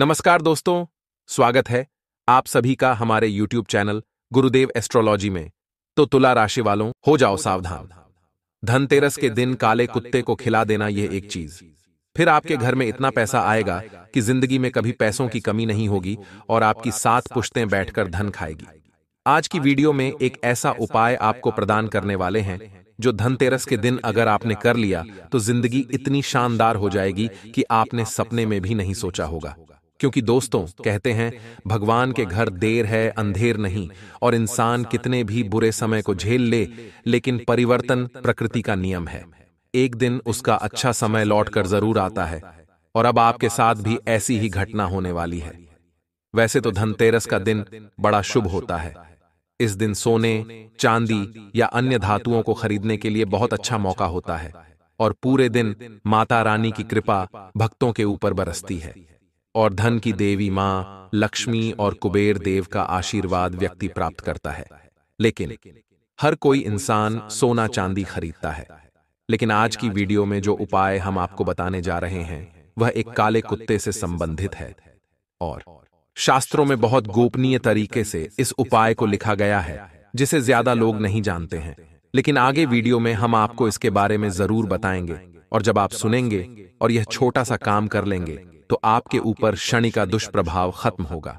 नमस्कार दोस्तों स्वागत है आप सभी का हमारे YouTube चैनल गुरुदेव एस्ट्रोलॉजी में तो तुला राशि वालों हो जाओ सावधान धनतेरस के दिन काले कुत्ते को खिला देना यह एक चीज फिर आपके घर में इतना पैसा आएगा कि जिंदगी में कभी पैसों की कमी नहीं होगी और आपकी सात पुश्तें बैठकर धन खाएगी आज की वीडियो में एक ऐसा उपाय आपको प्रदान करने वाले हैं जो धनतेरस के दिन अगर आपने कर लिया तो जिंदगी इतनी शानदार हो जाएगी कि आपने सपने में भी नहीं सोचा होगा क्योंकि दोस्तों कहते हैं भगवान के घर देर है अंधेर नहीं और इंसान कितने भी बुरे समय को झेल ले, लेकिन परिवर्तन प्रकृति का नियम है एक दिन उसका अच्छा समय लौट कर जरूर आता है और अब आपके साथ भी ऐसी ही घटना होने वाली है वैसे तो धनतेरस का दिन बड़ा शुभ होता है इस दिन सोने चांदी या अन्य धातुओं को खरीदने के लिए बहुत अच्छा मौका होता है और पूरे दिन माता रानी की कृपा भक्तों के ऊपर बरसती है और धन की देवी माँ लक्ष्मी और कुबेर देव का आशीर्वाद व्यक्ति प्राप्त करता है लेकिन हर कोई इंसान सोना चांदी खरीदता है लेकिन आज की वीडियो में जो उपाय हम आपको बताने जा रहे हैं वह एक काले कुत्ते से संबंधित है और शास्त्रों में बहुत गोपनीय तरीके से इस उपाय को लिखा गया है जिसे ज्यादा लोग नहीं जानते हैं लेकिन आगे वीडियो में हम आपको इसके बारे में जरूर बताएंगे और जब आप सुनेंगे और यह छोटा सा काम कर लेंगे तो आपके ऊपर शनि का दुष्प्रभाव खत्म होगा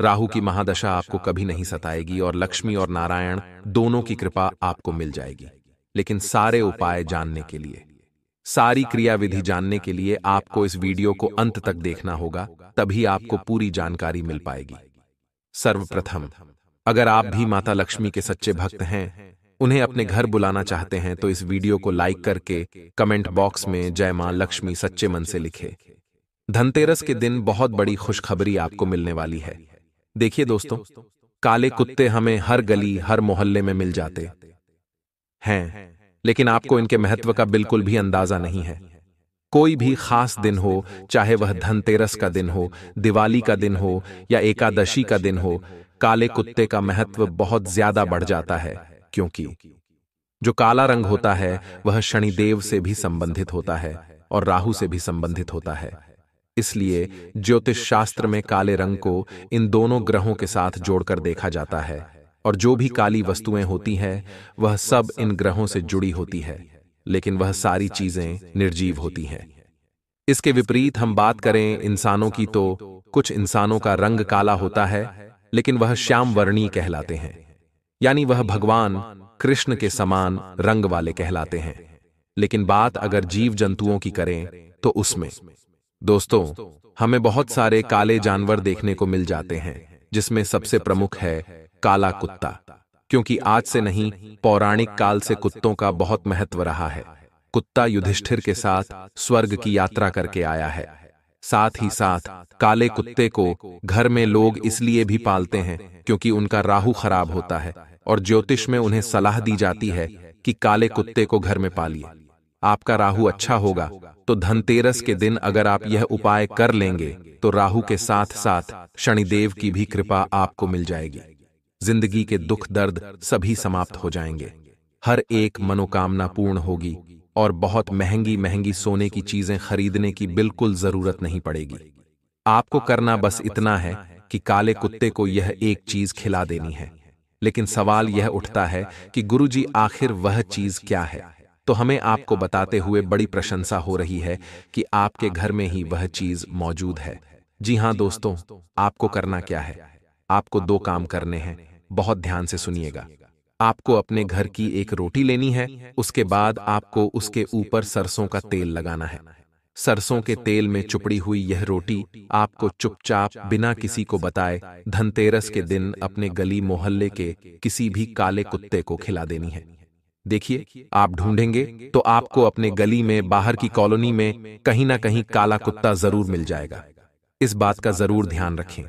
राहु की महादशा आपको कभी नहीं सताएगी और लक्ष्मी और नारायण दोनों की कृपा आपको मिल जाएगी लेकिन सारे उपाय जानने के लिए सारी क्रियाविधि जानने के लिए आपको इस वीडियो को अंत तक देखना होगा तभी आपको पूरी जानकारी मिल पाएगी सर्वप्रथम अगर आप भी माता लक्ष्मी के सच्चे भक्त हैं उन्हें अपने घर बुलाना चाहते हैं तो, तो इस वीडियो को लाइक करके कमेंट बॉक्स में जय मां लक्ष्मी सच्चे मन से लिखे धनतेरस के दिन बहुत बड़ी खुशखबरी आपको मिलने वाली है देखिए दोस्तों काले कुत्ते हमें हर गली हर मोहल्ले में मिल जाते हैं लेकिन आपको इनके महत्व का बिल्कुल भी अंदाजा नहीं है कोई भी खास दिन हो चाहे वह धनतेरस का दिन हो दिवाली का दिन हो या एकादशी का दिन हो काले कुत्ते का महत्व बहुत ज्यादा बढ़ जाता है क्योंकि जो काला रंग होता है वह शनिदेव से भी संबंधित होता है और राहु से भी संबंधित होता है इसलिए ज्योतिष शास्त्र में काले रंग को इन दोनों ग्रहों के साथ जोड़कर देखा जाता है और जो भी काली वस्तुएं होती हैं वह सब इन ग्रहों से जुड़ी होती है लेकिन वह सारी चीजें निर्जीव होती हैं इसके विपरीत हम बात करें इंसानों की तो कुछ इंसानों का रंग काला होता है लेकिन वह श्याम वर्णी कहलाते हैं यानी वह भगवान कृष्ण के समान रंग वाले कहलाते हैं लेकिन बात अगर जीव जंतुओं की करें तो उसमें दोस्तों हमें बहुत सारे काले जानवर देखने को मिल जाते हैं जिसमें सबसे प्रमुख है काला कुत्ता क्योंकि आज से नहीं पौराणिक काल से कुत्तों का बहुत महत्व रहा है कुत्ता युधिष्ठिर के साथ स्वर्ग की यात्रा करके आया है साथ ही साथ काले कुत्ते को घर में लोग इसलिए भी पालते हैं क्योंकि उनका राहु खराब होता है और ज्योतिष में उन्हें सलाह दी जाती है कि काले कुत्ते को घर में पालिए आपका राहु अच्छा होगा तो धनतेरस के दिन अगर आप यह उपाय कर लेंगे तो राहु के साथ साथ शनिदेव की भी कृपा आपको मिल जाएगी जिंदगी के दुख दर्द सभी समाप्त हो जाएंगे हर एक मनोकामना पूर्ण होगी और बहुत महंगी महंगी सोने की चीजें खरीदने की बिल्कुल जरूरत नहीं पड़ेगी आपको करना बस इतना है कि काले कुत्ते को यह एक चीज खिला देनी है लेकिन सवाल यह उठता है कि गुरुजी आखिर वह चीज क्या है तो हमें आपको बताते हुए बड़ी प्रशंसा हो रही है कि आपके घर में ही वह चीज मौजूद है जी हाँ दोस्तों आपको करना क्या है आपको दो काम करने हैं बहुत ध्यान से सुनिएगा आपको अपने घर की एक रोटी लेनी है उसके बाद आपको उसके ऊपर सरसों का तेल लगाना है सरसों के तेल में चुपड़ी हुई यह रोटी आपको चुपचाप बिना किसी को बताए धनतेरस के दिन अपने गली मोहल्ले के किसी भी काले कुत्ते को खिला देनी है देखिए आप ढूंढेंगे तो आपको अपने गली में बाहर की कॉलोनी में कहीं ना कहीं काला कुत्ता जरूर मिल जाएगा इस बात का जरूर ध्यान रखें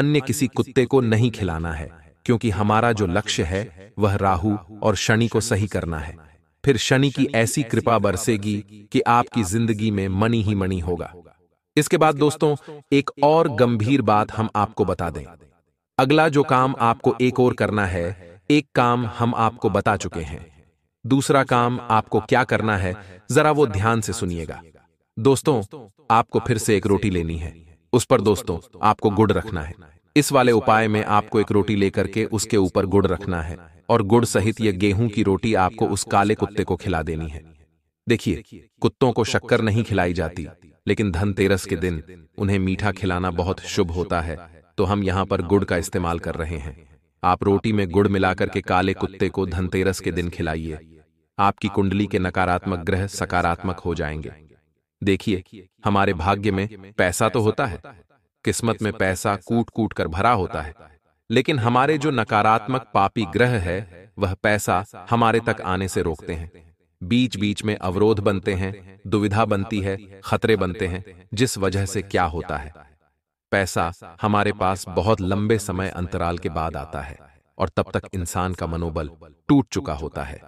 अन्य किसी कुत्ते को नहीं खिलाना है क्योंकि हमारा जो लक्ष्य है वह राहु और शनि को सही करना है फिर शनि की ऐसी कृपा बरसेगी कि आपकी जिंदगी में मनी ही मनी होगा इसके बाद दोस्तों एक और गंभीर बात हम आपको बता दें अगला जो काम आपको एक और करना है एक काम हम आपको बता चुके हैं दूसरा काम आपको क्या करना है जरा वो ध्यान से सुनिएगा दोस्तों आपको फिर से एक रोटी लेनी है उस पर दोस्तों आपको गुड़ रखना है इस वाले उपाय में आपको एक रोटी लेकर के उसके ऊपर गुड़ रखना है और गुड़ सहित यह गेहूं की रोटी आपको उस काले कुत्ते को खिला देनी है देखिए कुत्तों को शक्कर नहीं खिलाई जाती लेकिन धनतेरस के दिन उन्हें मीठा खिलाना बहुत शुभ होता है तो हम यहाँ पर गुड़ का इस्तेमाल कर रहे हैं आप रोटी में गुड़ मिलाकर के काले कुत्ते को धनतेरस के दिन खिलाइए आपकी कुंडली के नकारात्मक ग्रह सकारात्मक हो जाएंगे देखिए हमारे भाग्य में पैसा तो होता है किस्मत में पैसा कूट कूट कर भरा होता है लेकिन हमारे जो नकारात्मक पापी ग्रह है वह पैसा हमारे तक आने से रोकते हैं बीच बीच में अवरोध बनते हैं दुविधा बनती है खतरे बनते हैं जिस वजह से क्या होता है पैसा हमारे पास बहुत लंबे समय अंतराल के बाद आता है और तब तक इंसान का मनोबल टूट चुका होता है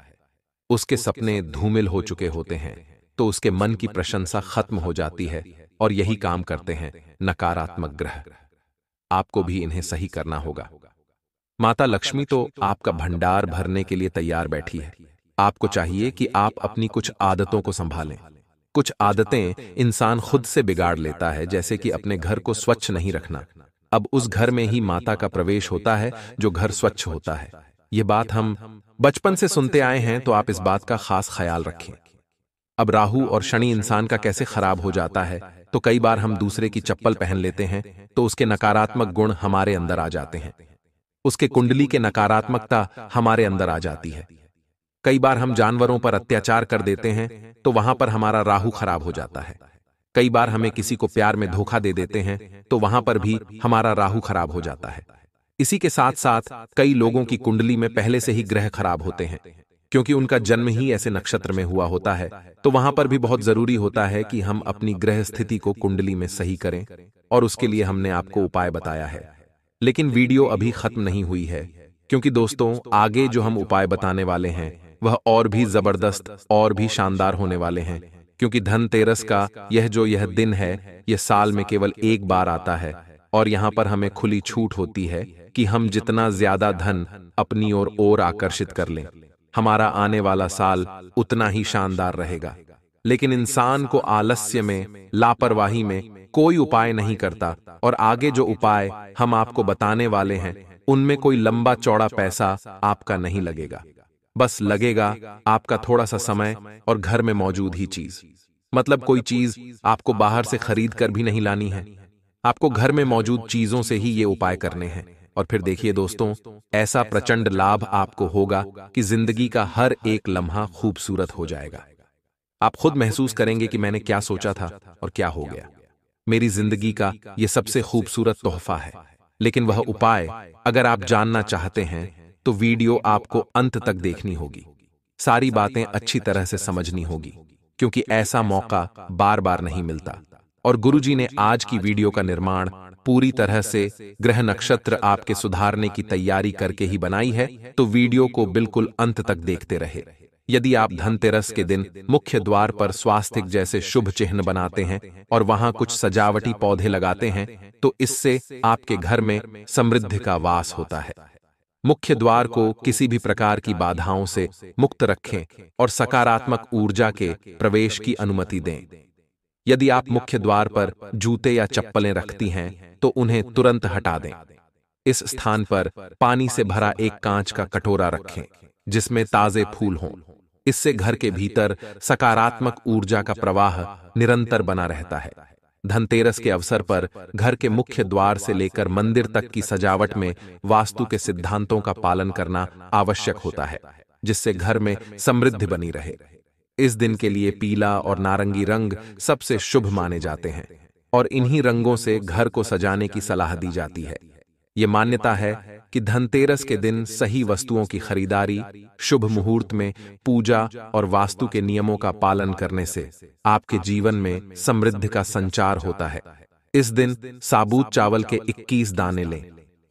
उसके सपने धूमिल हो चुके होते हैं तो उसके मन की प्रशंसा खत्म हो जाती है और यही काम करते हैं नकारात्मक ग्रह आपको भी इन्हें सही करना होगा माता लक्ष्मी तो, तो आपका भंडार भरने के लिए तैयार बैठी है आपको चाहिए कि आप अपनी कुछ आदतों को संभालें कुछ आदतें इंसान खुद से बिगाड़ लेता है जैसे कि अपने घर को स्वच्छ नहीं रखना अब उस घर में ही माता का प्रवेश होता है जो घर स्वच्छ होता है ये बात हम बचपन से सुनते आए हैं तो आप इस तो बात का खास ख्याल रखें अब राहु और शनि इंसान का कैसे खराब हो जाता है तो कई तो बार हम दूसरे की चप्पल पहन लेते हैं तो उसके तो नकारात्मक गुण हमारे अंदर आ जाते हैं उसके कुंडली के नकारात्मकता हमारे अंदर आ जाती है कई बार हम जानवरों पर अत्याचार कर देते हैं तो वहां पर हमारा राहु खराब हो जाता है कई बार हमें किसी को प्यार में धोखा दे देते हैं तो वहां पर भी हमारा राहु खराब हो जाता है इसी के साथ साथ कई लोगों की कुंडली में पहले से ही ग्रह खराब होते हैं क्योंकि उनका जन्म ही ऐसे नक्षत्र में हुआ होता है तो वहां पर भी बहुत जरूरी होता है कि हम अपनी ग्रह स्थिति को कुंडली में सही करें और उसके लिए हमने आपको उपाय बताया है लेकिन वीडियो अभी खत्म नहीं हुई है क्योंकि दोस्तों आगे जो हम उपाय बताने वाले हैं वह और भी जबरदस्त और भी शानदार होने वाले हैं क्योंकि धनतेरस का यह जो यह दिन है यह साल में केवल एक बार आता है और यहाँ पर हमें खुली छूट होती है कि हम जितना ज्यादा धन अपनी ओर ओर आकर्षित कर लें हमारा आने वाला साल उतना ही शानदार रहेगा लेकिन इंसान को आलस्य में लापरवाही में कोई उपाय नहीं करता और आगे जो उपाय हम आपको बताने वाले हैं उनमें कोई लंबा चौड़ा पैसा आपका नहीं लगेगा बस लगेगा आपका थोड़ा सा समय और घर में मौजूद ही चीज मतलब कोई चीज आपको बाहर से खरीद कर भी नहीं लानी है आपको घर में मौजूद चीजों से ही ये उपाय करने हैं और फिर देखिए दोस्तों ऐसा प्रचंड लाभ आपको होगा कि जिंदगी का हर एक लम्हा खूबसूरत हो जाएगा आप खुद महसूस करेंगे कि मैंने क्या सोचा था और क्या हो गया मेरी जिंदगी का यह सबसे खूबसूरत तोहफा है लेकिन वह उपाय अगर आप जानना चाहते हैं तो वीडियो आपको अंत तक देखनी होगी सारी बातें अच्छी तरह से समझनी होगी क्योंकि ऐसा मौका बार बार नहीं मिलता और गुरुजी ने आज की वीडियो का निर्माण पूरी तरह से ग्रह नक्षत्र आपके सुधारने की तैयारी करके ही बनाई है तो वीडियो को बिल्कुल अंत तक देखते रहे यदि आप धनतेरस के दिन मुख्य द्वार पर स्वास्थ्य जैसे शुभ चिन्ह बनाते हैं और वहां कुछ सजावटी पौधे लगाते हैं तो इससे आपके घर में समृद्धि का वास होता है मुख्य द्वार को किसी भी प्रकार की बाधाओं से मुक्त रखें और सकारात्मक ऊर्जा के प्रवेश की अनुमति दें यदि आप मुख्य द्वार पर जूते या चप्पलें रखती हैं तो उन्हें तुरंत हटा दें इस स्थान पर पानी से भरा एक कांच का कटोरा रखें जिसमें ताजे फूल हों इससे घर के भीतर सकारात्मक ऊर्जा का प्रवाह निरंतर बना रहता है धनतेरस के अवसर पर घर के मुख्य द्वार से लेकर मंदिर तक की सजावट में वास्तु के सिद्धांतों का पालन करना आवश्यक होता है जिससे घर में समृद्धि बनी रहे इस दिन के लिए पीला और नारंगी रंग सबसे शुभ माने जाते हैं और इन्हीं रंगों से घर को सजाने की सलाह दी जाती है ये मान्यता है कि धनतेरस के दिन सही वस्तुओं की खरीदारी शुभ मुहूर्त में पूजा और वास्तु के नियमों का पालन करने से आपके जीवन में समृद्धि का संचार होता है इस दिन साबूत चावल के 21 दाने लें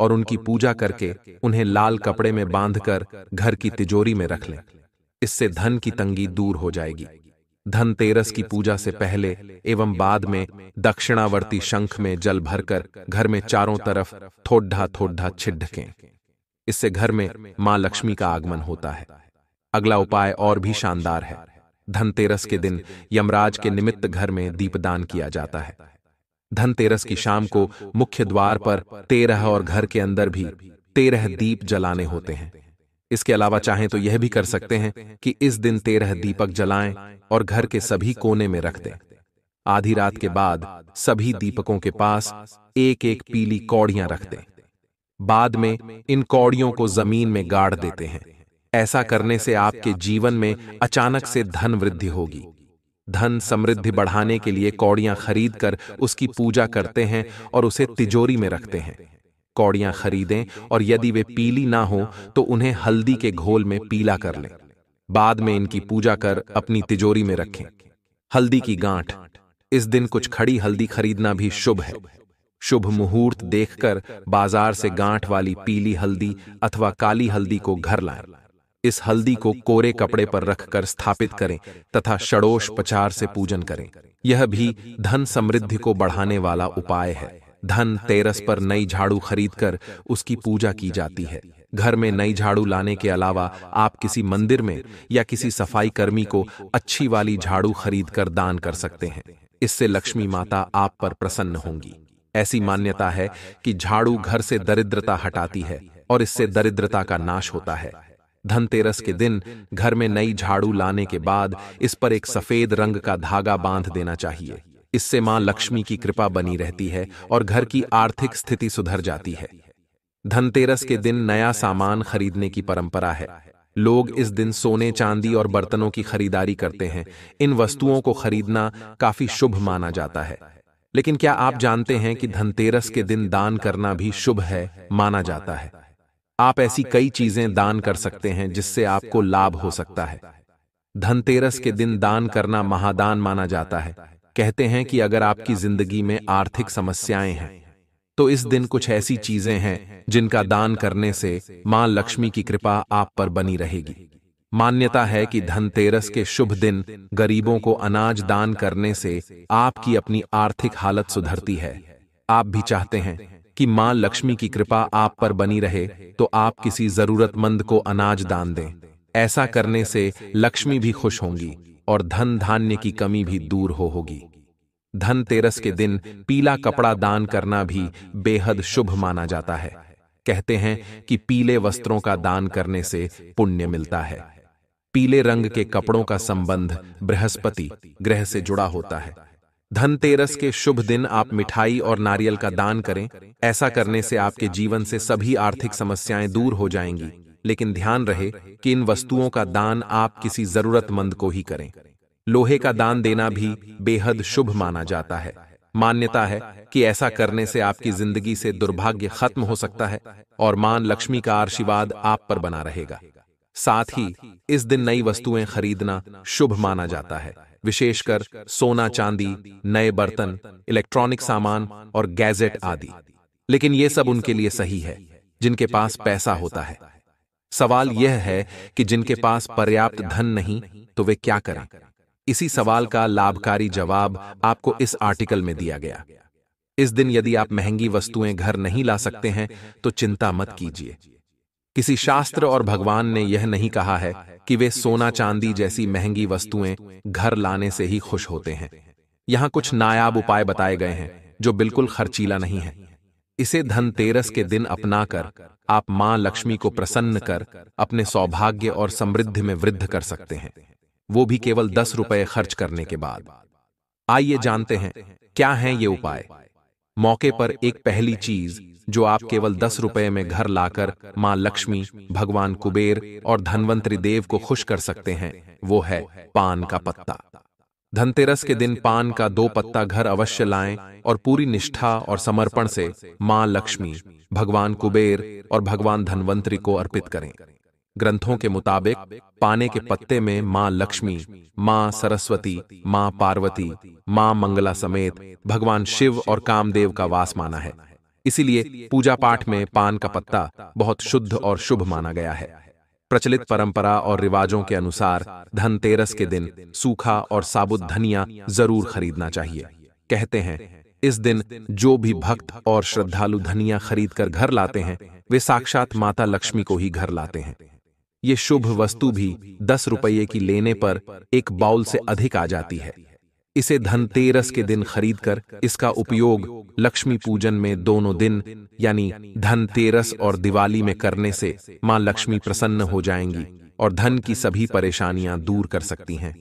और उनकी पूजा करके उन्हें लाल कपड़े में बांधकर घर की तिजोरी में रख लें इससे धन की तंगी दूर हो जाएगी धनतेरस की पूजा से पहले एवं बाद में दक्षिणावर्ती शंख में जल भरकर घर में चारों तरफ थोडा थोडा छिड्ढकें इससे घर में मां लक्ष्मी का आगमन होता है अगला उपाय और भी शानदार है धनतेरस के दिन यमराज के निमित्त घर में दीपदान किया जाता है धनतेरस की शाम को मुख्य द्वार पर तेरह और घर के अंदर भी तेरह दीप जलाने होते हैं इसके अलावा चाहें तो यह भी कर सकते हैं कि इस दिन तेरह दीपक जलाएं और घर के सभी कोने में रख दें आधी रात के बाद सभी दीपकों के पास एक एक पीली कौड़ियां रख दें बाद में इन कौड़ियों को जमीन में गाड़ देते हैं ऐसा करने से आपके जीवन में अचानक से धन वृद्धि होगी धन समृद्धि बढ़ाने के लिए कौड़ियां खरीदकर उसकी पूजा करते हैं और उसे तिजोरी में रखते हैं कौड़ियां खरीदें और यदि वे पीली ना हो तो उन्हें हल्दी के घोल में पीला कर लें बाद में इनकी पूजा कर अपनी तिजोरी में रखें हल्दी की गांठ इस दिन कुछ खड़ी हल्दी खरीदना भी शुभ है शुभ मुहूर्त देखकर बाजार से गांठ वाली पीली हल्दी अथवा काली हल्दी को घर लाएं इस हल्दी को कोरे कपड़े पर रखकर स्थापित करें तथा षडोष पचार से पूजन करें यह भी धन समृद्धि को बढ़ाने वाला उपाय है धन तेरस पर नई झाड़ू खरीदकर उसकी पूजा की जाती है घर में नई झाड़ू लाने के अलावा आप किसी मंदिर में या किसी सफाई कर्मी को अच्छी वाली झाड़ू खरीद कर दान कर सकते हैं इससे लक्ष्मी माता आप पर प्रसन्न होंगी ऐसी मान्यता है कि झाड़ू घर से दरिद्रता हटाती है और इससे दरिद्रता का नाश होता है धनतेरस के दिन घर में नई झाड़ू लाने के बाद इस पर एक सफेद रंग का धागा बांध देना चाहिए इससे मां लक्ष्मी की कृपा बनी रहती है और घर की आर्थिक स्थिति सुधर जाती है धनतेरस के दिन नया सामान खरीदने की परंपरा है लोग इस दिन सोने चांदी और बर्तनों की खरीदारी करते हैं इन वस्तुओं को खरीदना काफी शुभ माना जाता है लेकिन क्या आप जानते हैं कि धनतेरस के दिन दान करना भी शुभ है माना जाता है आप ऐसी कई चीजें दान कर सकते हैं जिससे आपको लाभ हो सकता है धनतेरस के दिन दान करना महादान माना जाता है कहते हैं कि अगर आपकी जिंदगी में आर्थिक समस्याएं हैं तो इस तो दिन कुछ ऐसी चीजें हैं जिनका दान करने से मां लक्ष्मी की कृपा आप पर बनी रहेगी मान्यता है कि धनतेरस के शुभ दिन गरीबों को अनाज दान करने से आपकी अपनी आर्थिक हालत सुधरती है आप भी चाहते हैं कि मां लक्ष्मी की कृपा आप पर बनी रहे तो, तो आप किसी जरूरतमंद को अनाज दान दें ऐसा करने से लक्ष्मी भी खुश होंगी और धन धान्य की कमी भी दूर हो होगी धनतेरस के दिन पीला कपड़ा दान करना भी बेहद शुभ माना जाता है कहते हैं कि पीले वस्त्रों का दान करने से पुण्य मिलता है पीले रंग के कपड़ों का संबंध बृहस्पति ग्रह से जुड़ा होता है धनतेरस के शुभ दिन आप मिठाई और नारियल का दान करें ऐसा करने से आपके जीवन से सभी आर्थिक समस्याएं दूर हो जाएंगी लेकिन ध्यान रहे कि इन वस्तुओं का दान आप किसी जरूरतमंद को ही करें लोहे का दान देना भी बेहद शुभ माना जाता है मान्यता है कि ऐसा करने से आपकी जिंदगी से दुर्भाग्य खत्म हो सकता है और मान लक्ष्मी का आशीर्वाद आप पर बना रहेगा साथ ही इस दिन नई वस्तुएं खरीदना शुभ माना जाता है विशेषकर सोना चांदी नए बर्तन इलेक्ट्रॉनिक सामान और गैजेट आदि लेकिन ये सब उनके लिए सही है जिनके पास पैसा होता है सवाल यह है कि जिनके पास पर्याप्त धन नहीं तो वे तो क्या करें इसी सवाल का लाभकारी जवाब आपको इस आर्टिकल में दिया गया इस दिन यदि आप महंगी वस्तुएं घर नहीं ला सकते हैं तो चिंता मत कीजिए किसी शास्त्र और भगवान ने यह नहीं कहा है कि वे सोना चांदी जैसी महंगी वस्तुएं घर लाने से ही खुश होते हैं यहां कुछ नायाब उपाय बताए गए हैं जो बिल्कुल खर्चीला नहीं है इसे धनतेरस के दिन अपनाकर आप मां लक्ष्मी को प्रसन्न कर अपने सौभाग्य और समृद्धि में वृद्ध कर सकते हैं वो भी केवल दस रुपए खर्च करने के बाद आइए जानते हैं क्या हैं ये उपाय मौके पर एक पहली चीज जो आप केवल दस रुपए में घर लाकर मां लक्ष्मी भगवान कुबेर और धनवंतरी देव को खुश कर सकते हैं वो है पान का पत्ता धनतेरस के दिन पान का दो पत्ता घर अवश्य लाएं और पूरी निष्ठा और समर्पण से मां लक्ष्मी भगवान कुबेर और भगवान धनवंतरी को अर्पित करें ग्रंथों के मुताबिक पाने के पत्ते में मां लक्ष्मी मां सरस्वती मां पार्वती मां मंगला समेत भगवान शिव और कामदेव का वास माना है इसीलिए पूजा पाठ में पान का पत्ता बहुत शुद्ध और शुभ माना गया है प्रचलित परंपरा और रिवाजों के अनुसार धनतेरस के दिन सूखा और साबुत धनिया जरूर खरीदना चाहिए कहते हैं इस दिन जो भी भक्त और श्रद्धालु धनिया खरीदकर घर लाते हैं वे साक्षात माता लक्ष्मी को ही घर लाते हैं ये शुभ वस्तु भी दस रुपये की लेने पर एक बाउल से अधिक आ जाती है इसे धनतेरस के दिन खरीदकर इसका उपयोग लक्ष्मी पूजन में दोनों दिन यानी धनतेरस और दिवाली में करने से मां लक्ष्मी प्रसन्न हो जाएंगी और धन की सभी परेशानियां दूर कर सकती हैं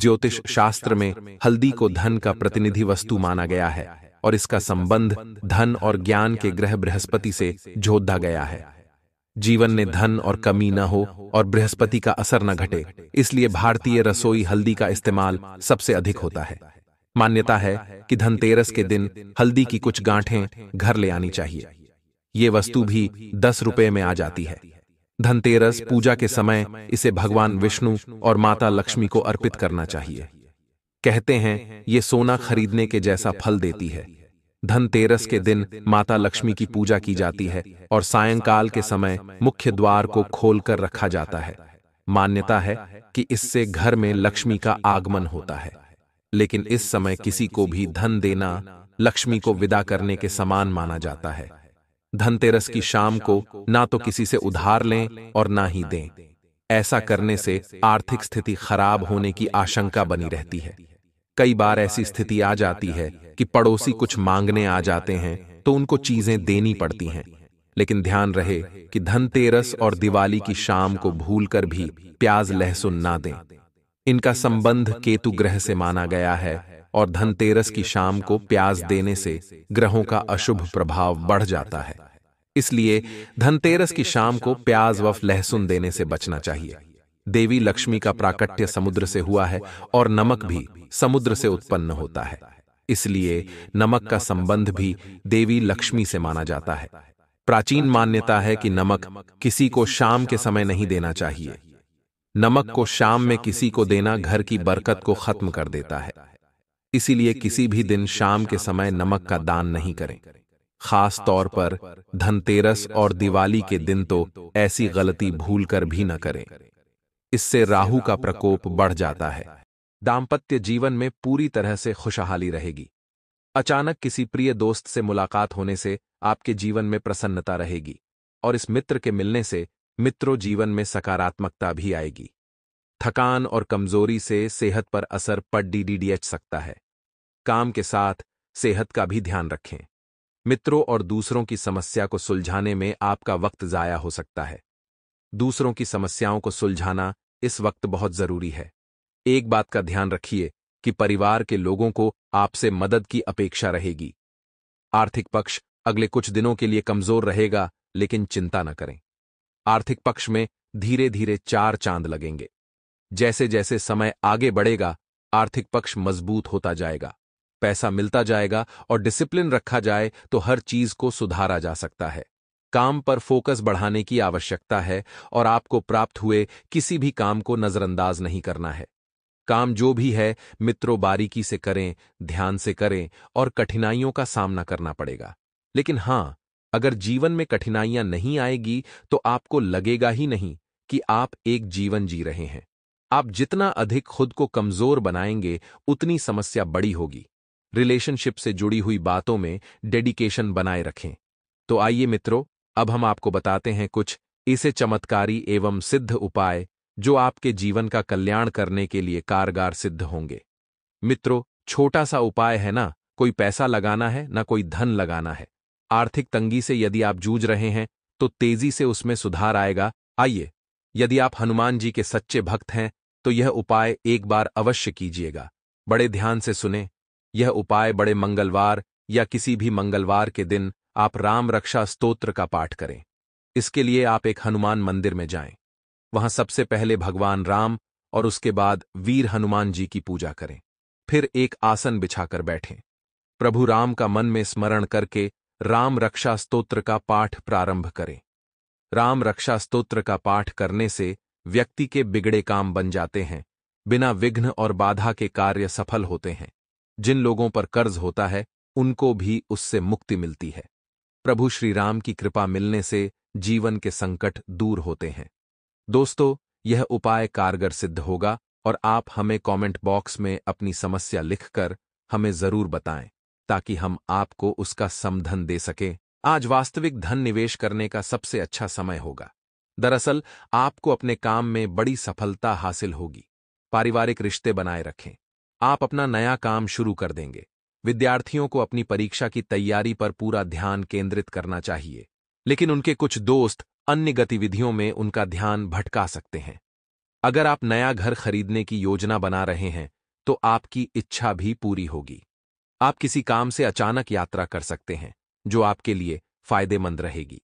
ज्योतिष शास्त्र में हल्दी को धन का प्रतिनिधि वस्तु माना गया है और इसका संबंध धन और ज्ञान के ग्रह बृहस्पति से जोधा गया है जीवन में धन और कमी न हो और बृहस्पति का असर न घटे इसलिए भारतीय रसोई हल्दी का इस्तेमाल सबसे अधिक होता है मान्यता है कि धनतेरस के दिन हल्दी की कुछ गांठें घर ले आनी चाहिए ये वस्तु भी दस रुपए में आ जाती है धनतेरस पूजा के समय इसे भगवान विष्णु और माता लक्ष्मी को अर्पित करना चाहिए कहते हैं ये सोना खरीदने के जैसा फल देती है धनतेरस के दिन माता लक्ष्मी की पूजा की जाती है और सायंकाल के समय मुख्य द्वार को खोलकर रखा जाता है मान्यता है कि इससे घर में लक्ष्मी का आगमन होता है लेकिन इस समय किसी को भी धन देना लक्ष्मी को विदा करने के समान माना जाता है धनतेरस की शाम को ना तो, तो किसी से उधार लें और ना ही दें ऐसा करने से आर्थिक स्थिति खराब होने की आशंका बनी रहती है कई बार ऐसी स्थिति आ जाती है कि पड़ोसी कुछ मांगने आ जाते हैं तो उनको चीजें देनी पड़ती हैं लेकिन ध्यान रहे कि धनतेरस और दिवाली की शाम को भूलकर भी प्याज लहसुन ना दें इनका संबंध केतु ग्रह से माना गया है और धनतेरस की शाम को प्याज देने से ग्रहों का अशुभ प्रभाव बढ़ जाता है इसलिए धनतेरस की शाम को प्याज व लहसुन देने से बचना चाहिए देवी लक्ष्मी का प्राकट्य समुद्र से हुआ है और नमक भी समुद्र से उत्पन्न होता है इसलिए नमक का संबंध भी देवी लक्ष्मी से माना जाता है प्राचीन मान्यता है कि नमक किसी को शाम के समय नहीं देना चाहिए नमक को शाम में किसी को देना घर की बरकत को खत्म कर देता है इसीलिए किसी भी दिन शाम के समय नमक का दान नहीं करें खास तौर पर धनतेरस और दिवाली के दिन तो ऐसी गलती भूल कर भी न करें इससे राहु का प्रकोप बढ़ जाता है दाम्पत्य जीवन में पूरी तरह से खुशहाली रहेगी अचानक किसी प्रिय दोस्त से मुलाकात होने से आपके जीवन में प्रसन्नता रहेगी और इस मित्र के मिलने से मित्रों जीवन में सकारात्मकता भी आएगी थकान और कमजोरी से सेहत पर असर पड़ डीडीडीएच सकता है काम के साथ सेहत का भी ध्यान रखें मित्रों और दूसरों की समस्या को सुलझाने में आपका वक्त जाया हो सकता है दूसरों की समस्याओं को सुलझाना इस वक्त बहुत जरूरी है एक बात का ध्यान रखिए कि परिवार के लोगों को आपसे मदद की अपेक्षा रहेगी आर्थिक पक्ष अगले कुछ दिनों के लिए कमजोर रहेगा लेकिन चिंता न करें आर्थिक पक्ष में धीरे धीरे चार चांद लगेंगे जैसे जैसे समय आगे बढ़ेगा आर्थिक पक्ष मजबूत होता जाएगा पैसा मिलता जाएगा और डिसिप्लिन रखा जाए तो हर चीज को सुधारा जा सकता है काम पर फोकस बढ़ाने की आवश्यकता है और आपको प्राप्त हुए किसी भी काम को नज़रअंदाज नहीं करना है काम जो भी है मित्रों बारीकी से करें ध्यान से करें और कठिनाइयों का सामना करना पड़ेगा लेकिन हां अगर जीवन में कठिनाइयां नहीं आएगी तो आपको लगेगा ही नहीं कि आप एक जीवन जी रहे हैं आप जितना अधिक खुद को कमजोर बनाएंगे उतनी समस्या बड़ी होगी रिलेशनशिप से जुड़ी हुई बातों में डेडिकेशन बनाए रखें तो आइए मित्रों अब हम आपको बताते हैं कुछ इसे चमत्कारी एवं सिद्ध उपाय जो आपके जीवन का कल्याण करने के लिए कारगर सिद्ध होंगे मित्रों छोटा सा उपाय है ना कोई पैसा लगाना है ना कोई धन लगाना है आर्थिक तंगी से यदि आप जूझ रहे हैं तो तेजी से उसमें सुधार आएगा आइए यदि आप हनुमान जी के सच्चे भक्त हैं तो यह उपाय एक बार अवश्य कीजिएगा बड़े ध्यान से सुने यह उपाय बड़े मंगलवार या किसी भी मंगलवार के दिन आप राम रक्षा स्तोत्र का पाठ करें इसके लिए आप एक हनुमान मंदिर में जाएं। वहां सबसे पहले भगवान राम और उसके बाद वीर हनुमान जी की पूजा करें फिर एक आसन बिछाकर बैठें प्रभु राम का मन में स्मरण करके राम रक्षा स्तोत्र का पाठ प्रारंभ करें राम रक्षा स्तोत्र का पाठ करने से व्यक्ति के बिगड़े काम बन जाते हैं बिना विघ्न और बाधा के कार्य सफल होते हैं जिन लोगों पर कर्ज होता है उनको भी उससे मुक्ति मिलती है प्रभु श्री राम की कृपा मिलने से जीवन के संकट दूर होते हैं दोस्तों यह उपाय कारगर सिद्ध होगा और आप हमें कमेंट बॉक्स में अपनी समस्या लिखकर हमें जरूर बताएं ताकि हम आपको उसका समधन दे सकें आज वास्तविक धन निवेश करने का सबसे अच्छा समय होगा दरअसल आपको अपने काम में बड़ी सफलता हासिल होगी पारिवारिक रिश्ते बनाए रखें आप अपना नया काम शुरू कर देंगे विद्यार्थियों को अपनी परीक्षा की तैयारी पर पूरा ध्यान केंद्रित करना चाहिए लेकिन उनके कुछ दोस्त अन्य गतिविधियों में उनका ध्यान भटका सकते हैं अगर आप नया घर खरीदने की योजना बना रहे हैं तो आपकी इच्छा भी पूरी होगी आप किसी काम से अचानक यात्रा कर सकते हैं जो आपके लिए फायदेमंद रहेगी